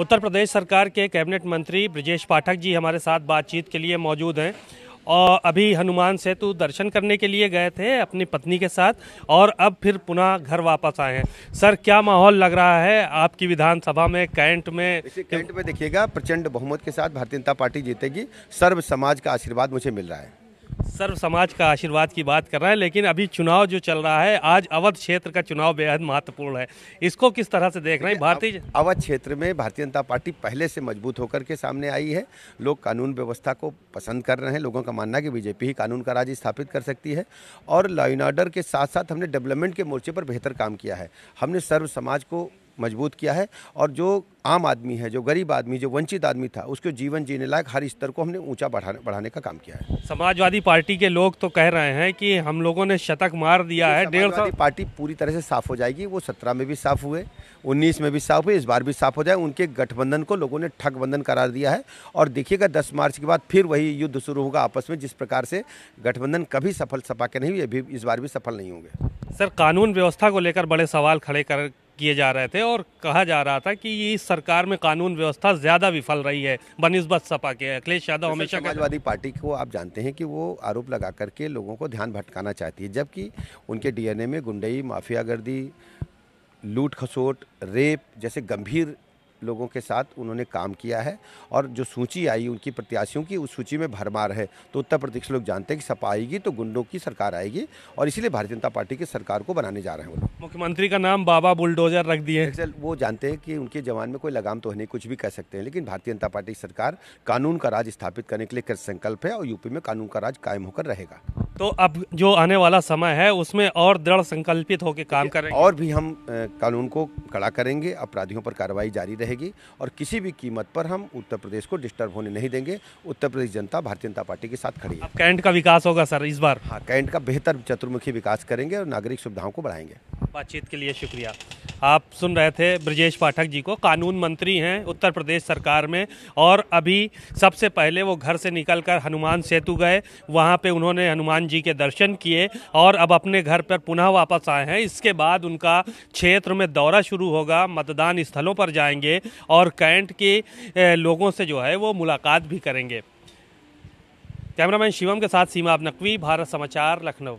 उत्तर प्रदेश सरकार के कैबिनेट मंत्री ब्रजेश पाठक जी हमारे साथ बातचीत के लिए मौजूद हैं और अभी हनुमान सेतु दर्शन करने के लिए गए थे अपनी पत्नी के साथ और अब फिर पुनः घर वापस आए हैं सर क्या माहौल लग रहा है आपकी विधानसभा में कैंट में कैंट में देखिएगा प्रचंड बहुमत के साथ भारतीय जनता पार्टी जीतेगी सर्व समाज का आशीर्वाद मुझे मिल रहा है सर्व समाज का आशीर्वाद की बात कर रहे हैं लेकिन अभी चुनाव जो चल रहा है आज अवध क्षेत्र का चुनाव बेहद महत्वपूर्ण है इसको किस तरह से देख रहे हैं भारतीय अवध क्षेत्र में भारतीय जनता पार्टी पहले से मजबूत होकर के सामने आई है लोग कानून व्यवस्था को पसंद कर रहे हैं लोगों का मानना कि बीजेपी ही कानून का राज स्थापित कर सकती है और लॉ एंड ऑर्डर के साथ साथ हमने डेवलपमेंट के मोर्चे पर बेहतर काम किया है हमने सर्व समाज को मजबूत किया है और जो आम आदमी है जो गरीब आदमी जो वंचित आदमी था उसके जीवन जीने लायक हर स्तर को हमने ऊंचा बढ़ाने बढ़ाने का काम किया है समाजवादी पार्टी के लोग तो कह रहे हैं कि हम लोगों ने शतक मार दिया है डेढ़ सौ पार्टी पूरी तरह से साफ हो जाएगी वो सत्रह में भी साफ हुए उन्नीस में भी साफ हुए इस बार भी साफ हो जाए उनके गठबंधन को लोगों ने ठगबंधन करार दिया है और देखिएगा दस मार्च के बाद फिर वही युद्ध शुरू होगा आपस में जिस प्रकार से गठबंधन कभी सफल सपा के नहीं हुए इस बार भी सफल नहीं होंगे सर कानून व्यवस्था को लेकर बड़े सवाल खड़े कर किए जा रहे थे और कहा जा रहा था कि ये सरकार में कानून व्यवस्था ज़्यादा विफल रही है बनिस्बत सपा के अखिलेश यादव तो हमेशा समाजवादी पार्टी को आप जानते हैं कि वो आरोप लगा करके लोगों को ध्यान भटकाना चाहती है जबकि उनके डीएनए में गुंडई माफियागर्दी लूट खसोट रेप जैसे गंभीर लोगों के साथ उन्होंने काम किया है और जो सूची आई उनकी प्रत्याशियों की उस सूची में भरमार है तो उत्तर प्रदेश लोग जानते हैं कि सपा आएगी तो गुंडों की सरकार आएगी और इसीलिए भारतीय जनता पार्टी की सरकार को बनाने जा रहे हैं वो मुख्यमंत्री का नाम बाबा बुलडोजर रख दिए वो जानते हैं कि उनके जवान में कोई लगाम तो नहीं कुछ भी कह सकते हैं लेकिन भारतीय जनता पार्टी की सरकार कानून का राज स्थापित करने के लिए कृत संकल्प है और यूपी में कानून का राज कायम होकर रहेगा तो अब जो आने वाला समय है उसमें और दृढ़ संकल्पित होकर काम करें और भी हम कानून को कड़ा करेंगे अपराधियों पर कार्रवाई जारी रहेगी और किसी भी कीमत पर हम उत्तर प्रदेश को डिस्टर्ब होने नहीं देंगे उत्तर प्रदेश जनता भारतीय जनता पार्टी के साथ खड़ी है कैंट का विकास होगा सर इस बार हाँ कैंट का बेहतर चतुर्मुखी विकास करेंगे और नागरिक सुविधाओं को बढ़ाएंगे बातचीत के लिए शुक्रिया आप सुन रहे थे ब्रजेश पाठक जी को कानून मंत्री हैं उत्तर प्रदेश सरकार में और अभी सबसे पहले वो घर से निकलकर हनुमान सेतु गए वहाँ पे उन्होंने हनुमान जी के दर्शन किए और अब अपने घर पर पुनः वापस आए हैं इसके बाद उनका क्षेत्र में दौरा शुरू होगा मतदान स्थलों पर जाएंगे और कैंट के लोगों से जो है वो मुलाकात भी करेंगे कैमरामैन शिवम के साथ सीमा अब नकवी भारत समाचार लखनऊ